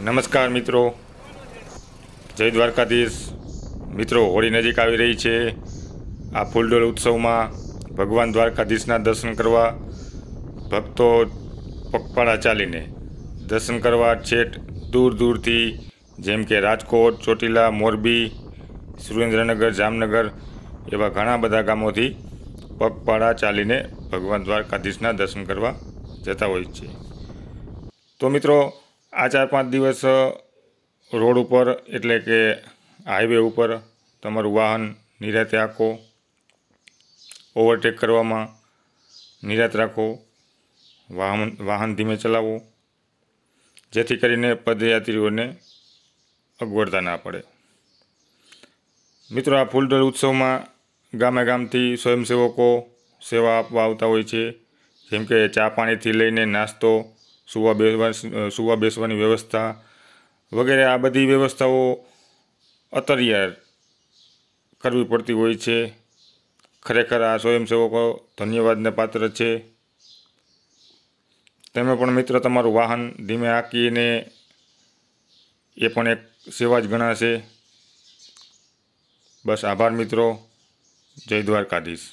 નમસ્કાર મિત્રો જય દ્વારકાધીશ મિત્રો હોળી નજીક આવી રહી છે આ ફૂલડોલ ઉત્સવમાં ભગવાન દ્વારકાધીશના દર્શન કરવા ભક્તો પગપાળા ચાલીને દર્શન કરવા છેટ દૂર દૂરથી જેમ કે રાજકોટ ચોટીલા મોરબી સુરેન્દ્રનગર જામનગર એવા ઘણા બધા ગામોથી પગપાળા ચાલીને ભગવાન દ્વારકાધીશના દર્શન કરવા જતા હોય છે તો મિત્રો આ ચાર પાંચ દિવસ રોડ ઉપર એટલે કે હાઈવે ઉપર તમારું વાહન નિરાતે રાખો ઓવરટેક કરવામાં નિરાત રાખો વાહન વાહન ધીમે ચલાવો જેથી કરીને પદયાત્રીઓને અગવડતા ના પડે મિત્રો આ ફૂલડોલ ઉત્સવમાં ગામે ગામથી સ્વયંસેવકો સેવા આપવા આવતા હોય છે જેમ કે ચા પાણીથી લઈને નાસ્તો સુવા બેસવા સુવા બેસવાની વ્યવસ્થા વગેરે આ બધી વ્યવસ્થાઓ અતરિયાર કરવી પડતી હોય છે ખરેખર આ સ્વયંસેવકો ધન્યવાદને પાત્ર છે તમે પણ મિત્ર તમારું વાહન ધીમે આંકીને એ પણ એક સેવા જ ગણાશે બસ આભાર મિત્રો જય દ્વારકાધીશ